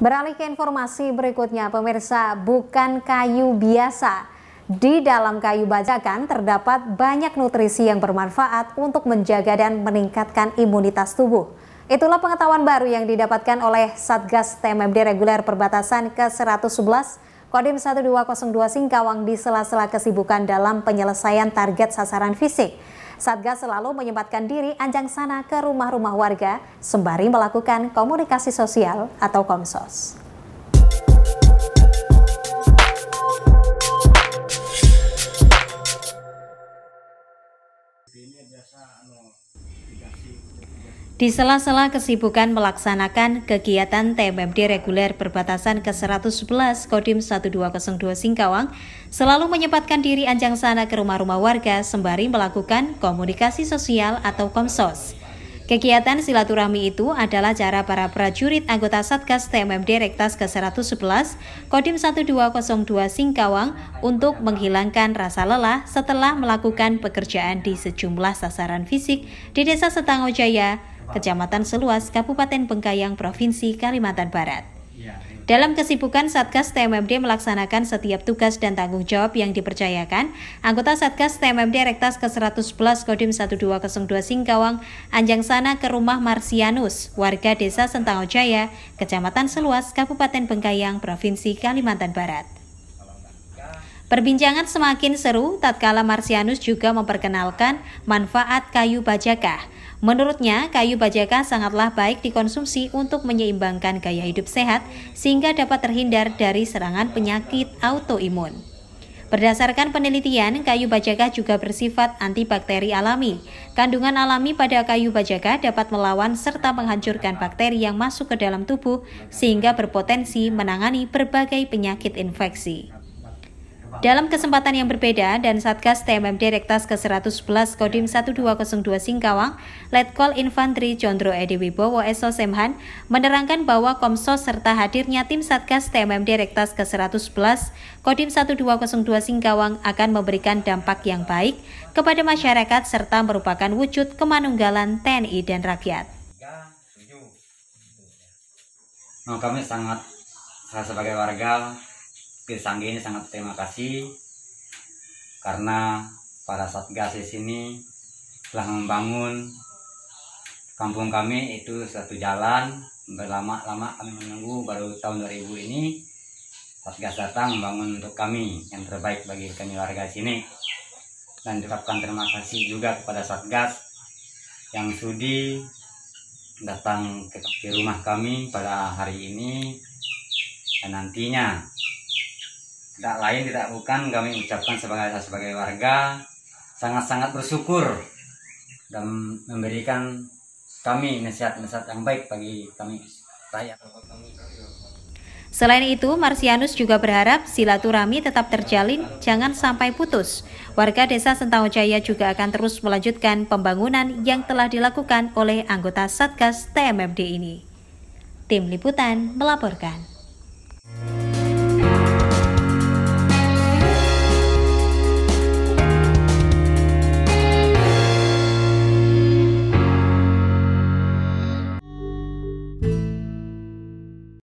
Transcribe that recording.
Beralih ke informasi berikutnya, pemirsa, bukan kayu biasa. Di dalam kayu bajakan terdapat banyak nutrisi yang bermanfaat untuk menjaga dan meningkatkan imunitas tubuh. Itulah pengetahuan baru yang didapatkan oleh Satgas TMMD Reguler Perbatasan ke-111 Kodim 1202 Singkawang di sela-sela kesibukan dalam penyelesaian target sasaran fisik. Satgas selalu menyempatkan diri anjang sana ke rumah-rumah warga sembari melakukan komunikasi sosial atau komsos. Di sela-sela kesibukan melaksanakan kegiatan TMMD reguler perbatasan ke-111 Kodim 1202 Singkawang, selalu menyempatkan diri anjang sana ke rumah-rumah warga sembari melakukan komunikasi sosial atau komsos. Kegiatan silaturahmi itu adalah cara para prajurit anggota Satgas TMM Direktas ke-111 Kodim 1202 Singkawang untuk menghilangkan rasa lelah setelah melakukan pekerjaan di sejumlah sasaran fisik di Desa Setangojaya, Kecamatan Seluas, Kabupaten Bengkayang, Provinsi Kalimantan Barat. Iya. Dalam kesibukan, Satgas TMMD melaksanakan setiap tugas dan tanggung jawab yang dipercayakan. Anggota Satgas TMMD Rektas ke-111 Kodim 1202 Singkawang, Anjang Sana ke rumah Marsianus, warga desa Sentangojaya, Kecamatan Seluas, Kabupaten Bengkayang, Provinsi Kalimantan Barat. Perbincangan semakin seru tatkala Marsianus juga memperkenalkan manfaat kayu bajakah. Menurutnya, kayu bajaka sangatlah baik dikonsumsi untuk menyeimbangkan gaya hidup sehat sehingga dapat terhindar dari serangan penyakit autoimun. Berdasarkan penelitian, kayu bajaka juga bersifat antibakteri alami. Kandungan alami pada kayu bajaka dapat melawan serta menghancurkan bakteri yang masuk ke dalam tubuh sehingga berpotensi menangani berbagai penyakit infeksi. Dalam kesempatan yang berbeda dan Satgas TMM Direktas ke-111 Kodim 1202 Singkawang, Letkol Infantri Condro Edi Wibowo Eso Semhan menerangkan bahwa Komsos serta hadirnya tim Satgas TMM Direktas ke-111 Kodim 1202 Singkawang akan memberikan dampak yang baik kepada masyarakat serta merupakan wujud kemanunggalan TNI dan rakyat. Nah, kami sangat saya sebagai warga Kesanggi ini sangat terima kasih karena para satgas di sini telah membangun kampung kami itu satu jalan berlama-lama kami menunggu baru tahun 2000 ini satgas datang membangun untuk kami yang terbaik bagi kami warga sini dan ucapkan terima kasih juga kepada satgas yang sudi datang ke rumah kami pada hari ini dan nantinya tidak lain tidak bukan kami ucapkan sebagai sebagai warga sangat-sangat bersyukur dan memberikan kami nasihat-nasihat yang baik bagi kami rakyat. Selain itu, Marsianus juga berharap silaturahmi tetap terjalin, jangan sampai putus. Warga Desa Jaya juga akan terus melanjutkan pembangunan yang telah dilakukan oleh anggota Satgas TMMD ini. Tim Liputan melaporkan.